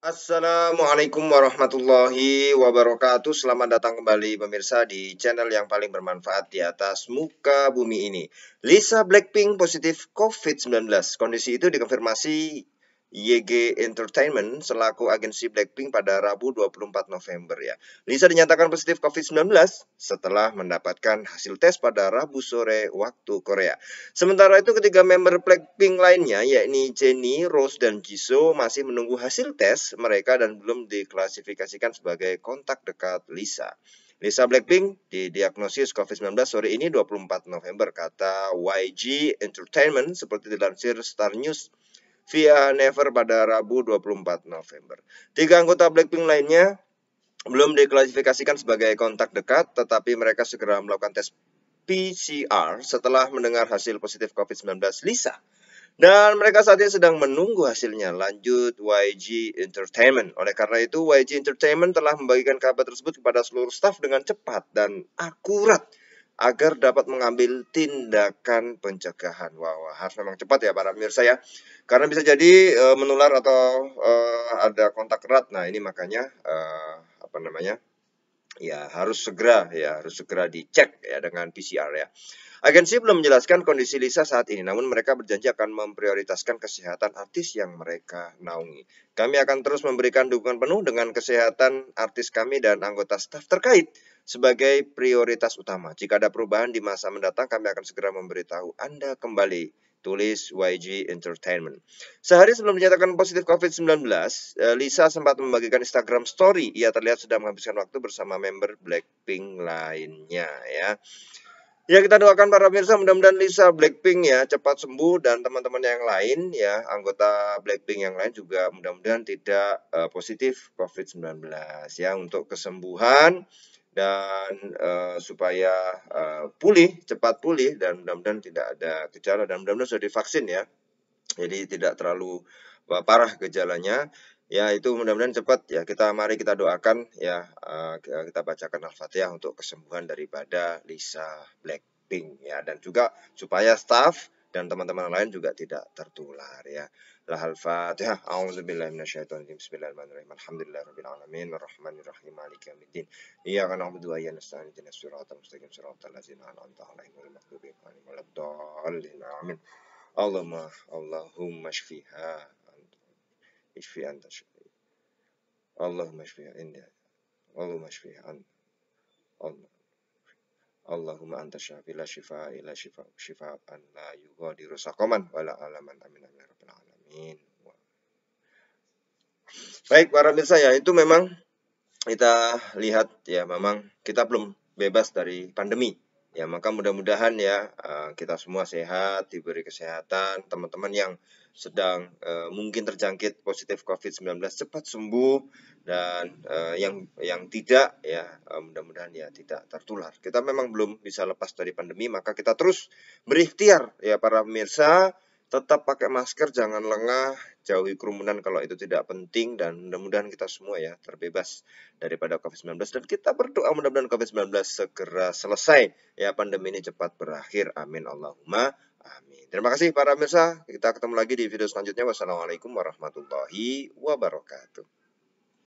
Assalamualaikum warahmatullahi wabarakatuh. Selamat datang kembali pemirsa di channel yang paling bermanfaat di atas muka bumi ini. Lisa Blackpink positif COVID-19. Kondisi itu dikonfirmasi YG Entertainment selaku agensi Blackpink pada Rabu 24 November ya. Lisa dinyatakan positif COVID-19 setelah mendapatkan hasil tes pada Rabu sore waktu Korea. Sementara itu ketiga member Blackpink lainnya yakni Jennie, Rose dan Jisoo masih menunggu hasil tes mereka dan belum diklasifikasikan sebagai kontak dekat Lisa. Lisa Blackpink didiagnosis COVID-19 sore ini 24 November, kata YG Entertainment seperti dilansir Star News via Never pada Rabu 24 November. Tiga anggota Blackpink lainnya belum diklasifikasikan sebagai kontak dekat, tetapi mereka segera melakukan tes PCR setelah mendengar hasil positif COVID-19 Lisa. Dan mereka saat ini sedang menunggu hasilnya. Lanjut YG Entertainment. Oleh karena itu, YG Entertainment telah membagikan kabar tersebut kepada seluruh staf dengan cepat dan akurat agar dapat mengambil tindakan pencegahan. Wow, harus memang cepat ya para pemirsa ya. Karena bisa jadi e, menular atau e, ada kontak erat. Nah, ini makanya e, apa namanya? ya harus segera ya harus segera dicek ya dengan PCR ya. Agensi belum menjelaskan kondisi Lisa saat ini, namun mereka berjanji akan memprioritaskan kesehatan artis yang mereka naungi. Kami akan terus memberikan dukungan penuh dengan kesehatan artis kami dan anggota staf terkait sebagai prioritas utama. Jika ada perubahan di masa mendatang, kami akan segera memberitahu Anda kembali tulis YG Entertainment. Sehari sebelum dinyatakan positif COVID-19, eh, Lisa sempat membagikan Instagram story. Ia terlihat sedang menghabiskan waktu bersama member Blackpink lainnya ya. Ya kita doakan para pemirsa mudah-mudahan Lisa Blackpink ya cepat sembuh dan teman-teman yang lain ya anggota Blackpink yang lain juga mudah-mudahan tidak uh, positif COVID-19 ya untuk kesembuhan dan uh, supaya uh, pulih cepat pulih dan mudah-mudahan tidak ada gejala dan mudah-mudahan sudah divaksin ya jadi tidak terlalu eh, parah gejalanya ya itu mudah-mudahan cepat ya kita mari kita doakan ya uh, kita bacakan al-fatihah untuk kesembuhan daripada Lisa Blackpink ya dan juga supaya staff dan teman-teman lain juga tidak tertular ya. Lahal Fatihah. A'udzubillahi minasyaitonirrajim. Bismillahirrahmanirrahim. Alhamdulillahirabbil alamin. Arrahmanirrahim. Maliki yaumiddin. Iyyaka na'budu wa iyyaka nasta'in. Ihdinas siratal mustaqim. Siratal ladzina an'amta 'alaihim ghairil maghdubi 'alaihim waladdallin. Amin. Allahumma Allahumma shfiha. Ishfi anta shfi. Allahumma shfiha inda. Allahumma shfiha anta. Allah. Allahumma anta syafi la syifa ila syifa an la yughadiru saqaman wala alaman amin amin ya rabbal alamin. Baik para pemirsa ya, itu memang kita lihat ya memang kita belum bebas dari pandemi Ya, maka mudah-mudahan ya eh, kita semua sehat, diberi kesehatan. Teman-teman yang sedang eh, mungkin terjangkit positif COVID-19 cepat sembuh dan eh, yang yang tidak ya mudah-mudahan ya tidak tertular. Kita memang belum bisa lepas dari pandemi, maka kita terus berikhtiar ya para pemirsa Tetap pakai masker, jangan lengah, jauhi kerumunan kalau itu tidak penting dan mudah-mudahan kita semua ya terbebas daripada COVID-19 dan kita berdoa mudah-mudahan COVID-19 segera selesai ya pandemi ini cepat berakhir. Amin Allahumma amin. Terima kasih para pemirsa. Kita ketemu lagi di video selanjutnya. Wassalamualaikum warahmatullahi wabarakatuh.